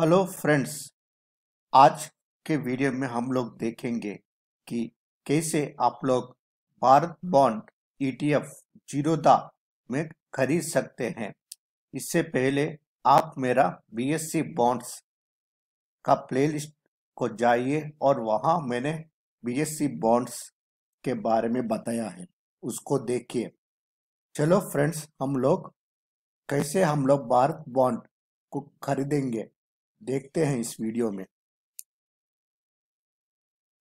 hello friends आज के video में हम लोग देखेंगे कि कैसे आप लोग Bharat bond ETF e Zerodha में खरीद सकते हैं इससे पहले आप मेरा बीएससी बॉन्ड्स का प्लेलिस्ट को जाइए और वहां मैंने बीएससी बॉन्ड्स के बारे में बताया है उसको देखिए चलो फ्रेंड्स हम लोग कैसे हम लोग भारत बॉन्ड को खरीदेंगे देखते हैं इस वीडियो में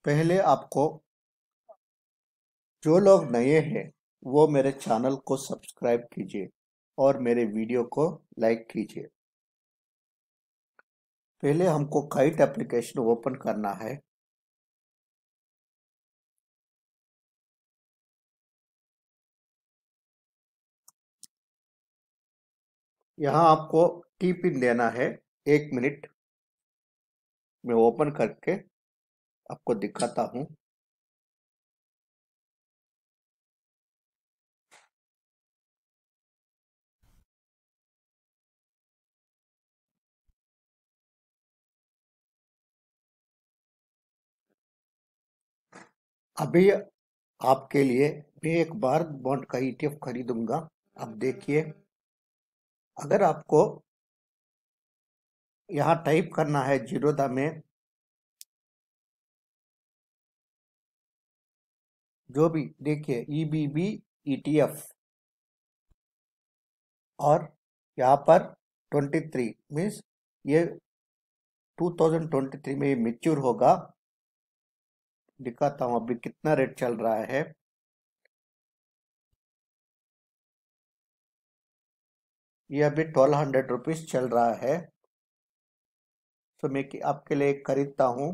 पहले आपको जो लोग नए हैं वो मेरे चैनल को सब्सक्राइब कीजिए और मेरे वीडियो को लाइक कीजिए पहले हमको काइट एप्लीकेशन ओपन करना है यहाँ आपको टी पिन देना है एक मिनट मैं ओपन करके आपको दिखाता हूं अभी आपके लिए मैं एक बार बॉन्ड का ईटीएफ e खरीदूंगा अब देखिए अगर आपको यहाँ टाइप करना है जीरोदा में जो भी देखिए E B B E T F और यहाँ पर 23 मीन्स ये 2023 में ये मेच्योर होगा दिखाता हूँ अभी कितना रेट चल रहा है ये अभी ट्वेल्व हंड्रेड रुपीज चल रहा है तो मैं आपके लिए खरीदता हूं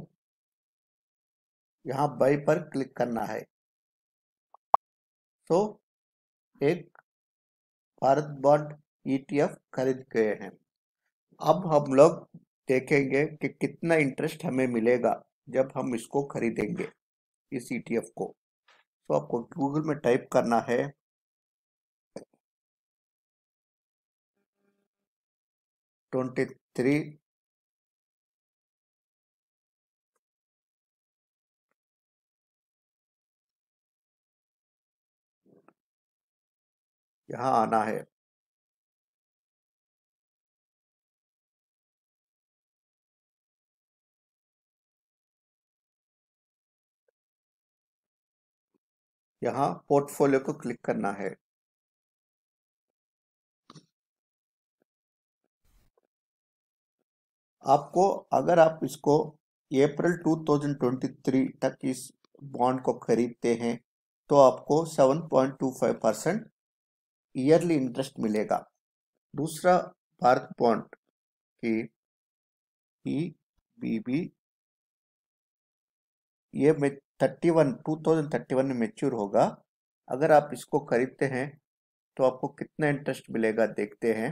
यहाँ बाई पर क्लिक करना है तो एक भारत बॉन्ड ईटीएफ e खरीद गए हैं अब हम लोग देखेंगे कि कितना इंटरेस्ट हमें मिलेगा जब हम इसको खरीदेंगे इस ईटीएफ e को तो आपको गूगल में टाइप करना है ट्वेंटी थ्री यहां आना है यहां पोर्टफोलियो को क्लिक करना है आपको अगर आप इसको अप्रैल 2023 तक इस बॉन्ड को खरीदते हैं तो आपको 7.25 परसेंट ईयरली इंटरेस्ट मिलेगा दूसरा भारत बॉन्ड के ई बी बी ये thirty one two thousand thirty one में मेच्योर होगा अगर आप इसको खरीदते हैं तो आपको कितना इंटरेस्ट मिलेगा देखते हैं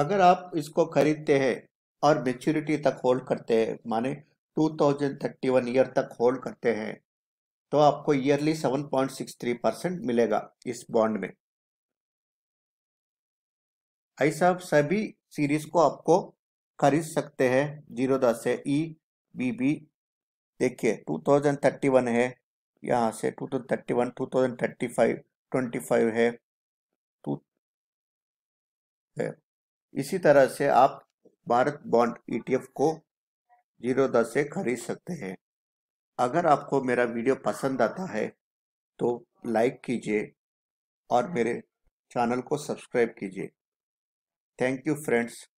अगर आप इसको खरीदते हैं और मेच्योरिटी तक होल्ड करते हैं माने 2031 ईयर तक होल्ड करते हैं तो आपको ईयरली 7.63 परसेंट मिलेगा इस बॉन्ड में ऐसा सभी सीरीज को आपको खरीद सकते हैं जीरो दस है ई बी बी देखिए 2031 है यहाँ से 2031 2035 25 वन टू है इसी तरह से आप भारत बॉन्ड ईटीएफ e को जीरो दस से खरीद सकते हैं अगर आपको मेरा वीडियो पसंद आता है तो लाइक कीजिए और मेरे चैनल को सब्सक्राइब कीजिए थैंक यू फ्रेंड्स